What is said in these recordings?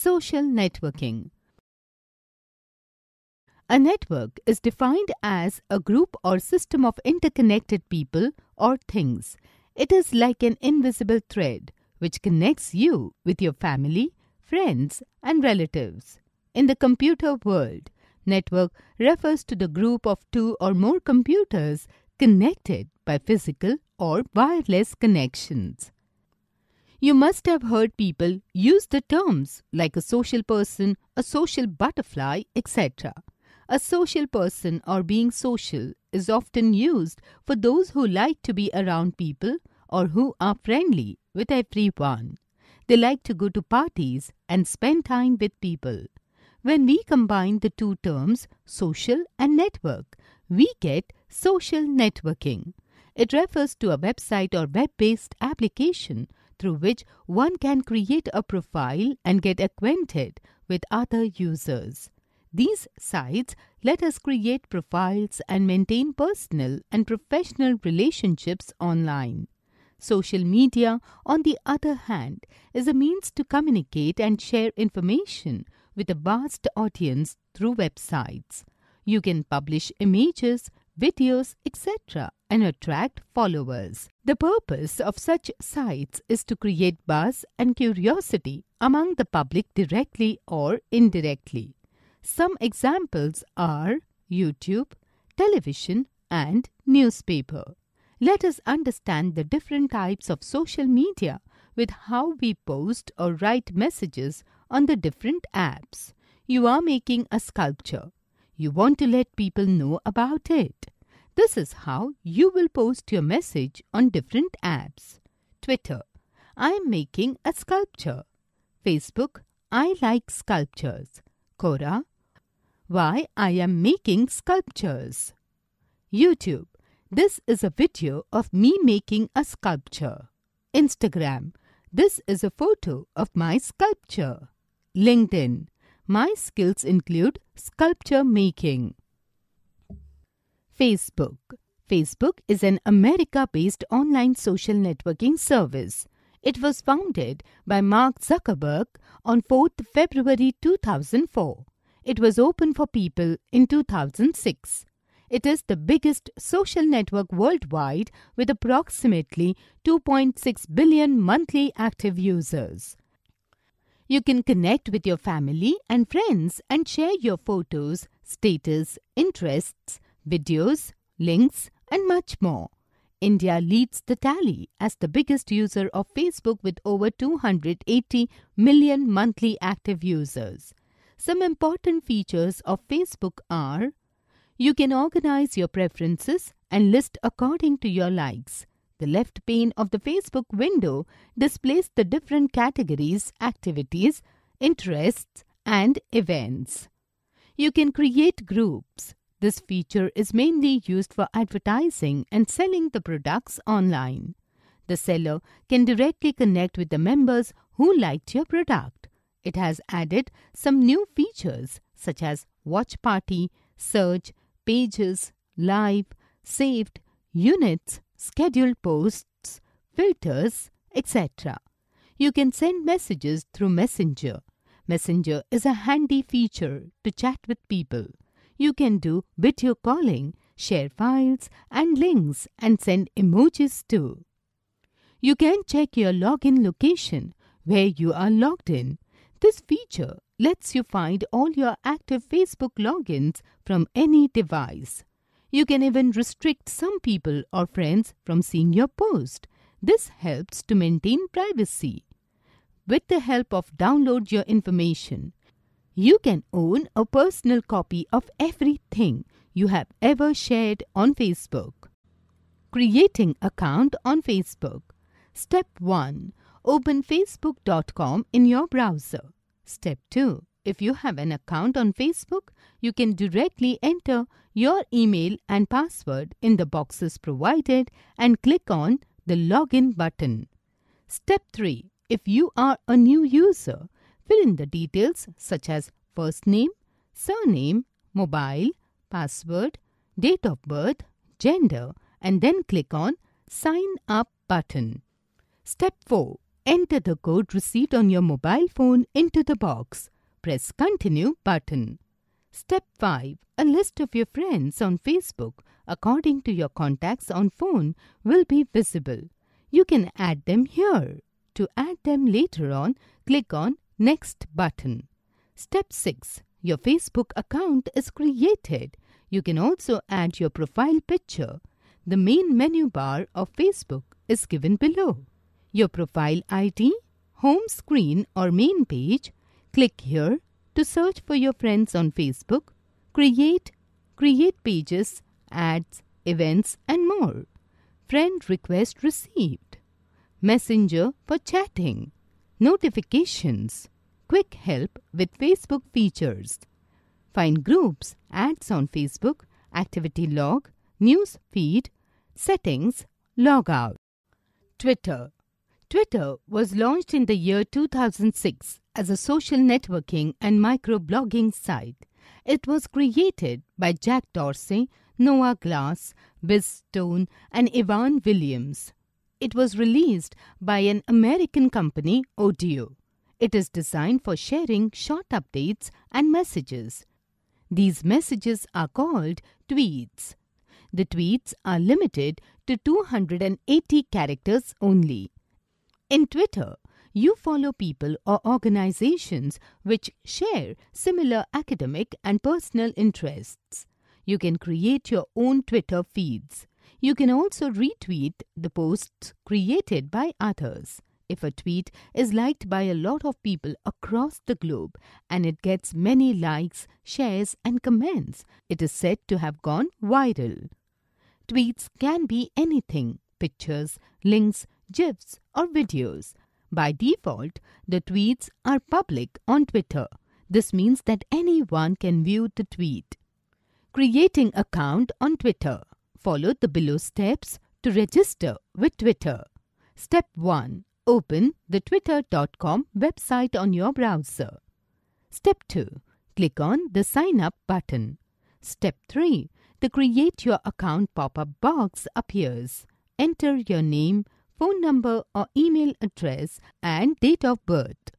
Social networking. A network is defined as a group or system of interconnected people or things. It is like an invisible thread which connects you with your family, friends, and relatives. In the computer world, network refers to the group of two or more computers connected by physical or wireless connections. You must have heard people use the terms like a social person, a social butterfly, etc. A social person or being social is often used for those who like to be around people or who are friendly with everyone. They like to go to parties and spend time with people. When we combine the two terms, social and network, we get social networking. It refers to a website or web based application through which one can create a profile and get acquainted with other users. These sites let us create profiles and maintain personal and professional relationships online. Social media, on the other hand, is a means to communicate and share information with a vast audience through websites. You can publish images, videos, etc. and attract followers. The purpose of such sites is to create buzz and curiosity among the public directly or indirectly. Some examples are YouTube, television, and newspaper. Let us understand the different types of social media with how we post or write messages on the different apps. You are making a sculpture. You want to let people know about it. This is how you will post your message on different apps. Twitter, I am making a sculpture. Facebook, I like sculptures. Quora, why I am making sculptures. YouTube, this is a video of me making a sculpture. Instagram, this is a photo of my sculpture. LinkedIn, my skills include sculpture making. Facebook Facebook is an America based online social networking service. It was founded by Mark Zuckerberg on 4th February 2004. It was open for people in 2006. It is the biggest social network worldwide with approximately 2.6 billion monthly active users. You can connect with your family and friends and share your photos, status, interests, videos, links, and much more. India leads the tally as the biggest user of Facebook with over 280 million monthly active users. Some important features of Facebook are you can organize your preferences and list according to your likes. The left pane of the Facebook window displays the different categories, activities, interests, and events. You can create groups. This feature is mainly used for advertising and selling the products online. The seller can directly connect with the members who liked your product. It has added some new features such as watch party, search, pages, live, saved, units, schedule posts, filters, etc. You can send messages through Messenger. Messenger is a handy feature to chat with people. You can do video calling, share files and links, and send emojis too. You can check your login location where you are logged in. This feature lets you find all your active Facebook logins from any device. You can even restrict some people or friends from seeing your post. This helps to maintain privacy. With the help of download your information, you can own a personal copy of everything you have ever shared on Facebook. Creating account on Facebook. Step 1. Open facebook.com in your browser. Step 2. If you have an account on Facebook, you can directly enter your email and password in the boxes provided and click on the Login button. Step 3. If you are a new user, fill in the details such as first name, surname, mobile, password, date of birth, gender, and then click on Sign Up button. Step 4. Enter the code received on your mobile phone into the box press Continue button. Step 5. A list of your friends on Facebook according to your contacts on phone will be visible. You can add them here. To add them later on, click on Next button. Step 6. Your Facebook account is created. You can also add your profile picture. The main menu bar of Facebook is given below. Your profile ID, home screen or main page, Click here to search for your friends on Facebook, create, create pages, ads, events and more. Friend request received. Messenger for chatting. Notifications. Quick help with Facebook features. Find groups, ads on Facebook, activity log, news feed, settings, logout. Twitter. Twitter was launched in the year 2006 as a social networking and microblogging site. It was created by Jack Dorsey, Noah Glass, Biz Stone, and Ivan Williams. It was released by an American company, Odeo. It is designed for sharing short updates and messages. These messages are called tweets. The tweets are limited to 280 characters only. In Twitter, you follow people or organizations which share similar academic and personal interests. You can create your own Twitter feeds. You can also retweet the posts created by others. If a tweet is liked by a lot of people across the globe and it gets many likes, shares, and comments, it is said to have gone viral. Tweets can be anything pictures, links, GIFs, or videos by default, the tweets are public on Twitter. This means that anyone can view the tweet. Creating account on Twitter. Follow the below steps to register with Twitter. Step 1. Open the twitter.com website on your browser. Step 2. Click on the sign up button. Step 3. The create your account pop-up box appears. Enter your name phone number or email address and date of birth.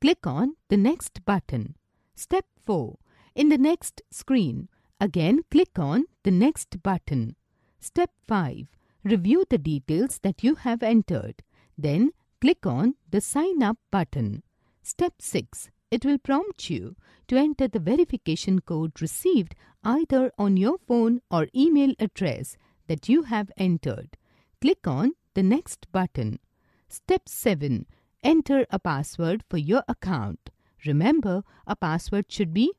Click on the next button. Step 4. In the next screen, again click on the next button. Step 5. Review the details that you have entered. Then click on the sign up button. Step 6. It will prompt you to enter the verification code received either on your phone or email address that you have entered. Click on the next button. Step 7. Enter a password for your account. Remember, a password should be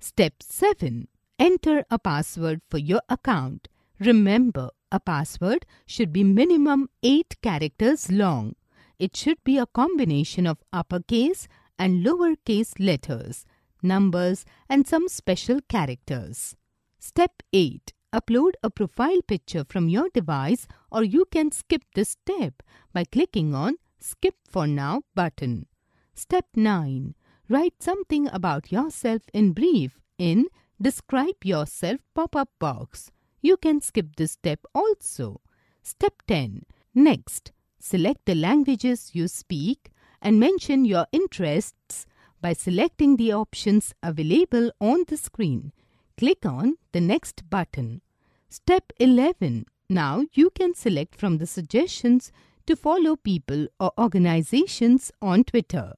Step 7. Enter a password for your account. Remember, a password should be minimum 8 characters long. It should be a combination of uppercase and lowercase letters, numbers and some special characters. Step 8. Upload a profile picture from your device or you can skip this step by clicking on Skip for Now button. Step 9. Write something about yourself in brief in Describe Yourself pop-up box. You can skip this step also. Step 10. Next, select the languages you speak and mention your interests by selecting the options available on the screen. Click on the next button. Step 11. Now you can select from the suggestions to follow people or organizations on Twitter.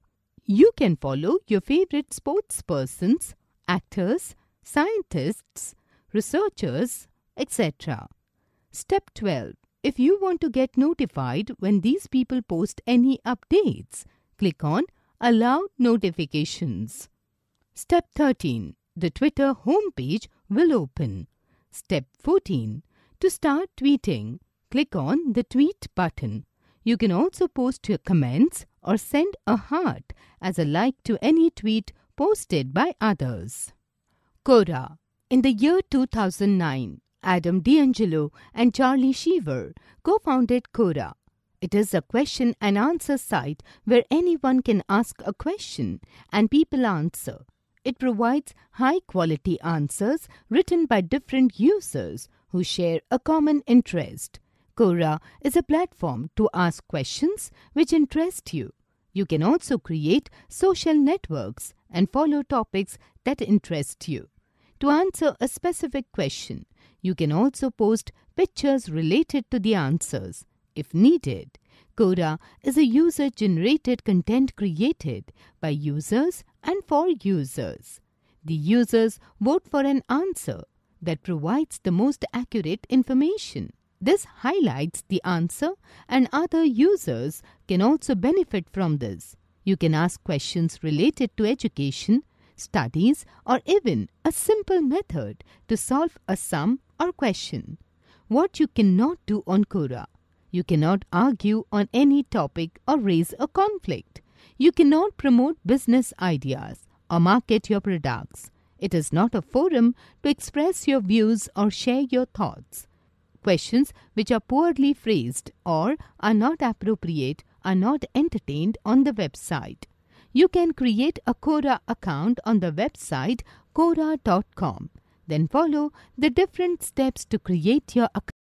You can follow your favorite sportspersons, actors, scientists, researchers, etc. Step 12. If you want to get notified when these people post any updates, click on Allow Notifications. Step 13 the Twitter homepage will open. Step 14. To start tweeting, click on the tweet button. You can also post your comments or send a heart as a like to any tweet posted by others. Cora In the year 2009, Adam D'Angelo and Charlie Sheaver co-founded Cora. It is a question and answer site where anyone can ask a question and people answer. It provides high quality answers written by different users who share a common interest. Quora is a platform to ask questions which interest you. You can also create social networks and follow topics that interest you. To answer a specific question, you can also post pictures related to the answers if needed. Coda is a user generated content created by users and for users. The users vote for an answer that provides the most accurate information. This highlights the answer, and other users can also benefit from this. You can ask questions related to education, studies, or even a simple method to solve a sum or question. What you cannot do on Quora you cannot argue on any topic or raise a conflict. You cannot promote business ideas or market your products. It is not a forum to express your views or share your thoughts. Questions which are poorly phrased or are not appropriate are not entertained on the website. You can create a Quora account on the website quora.com. Then follow the different steps to create your account.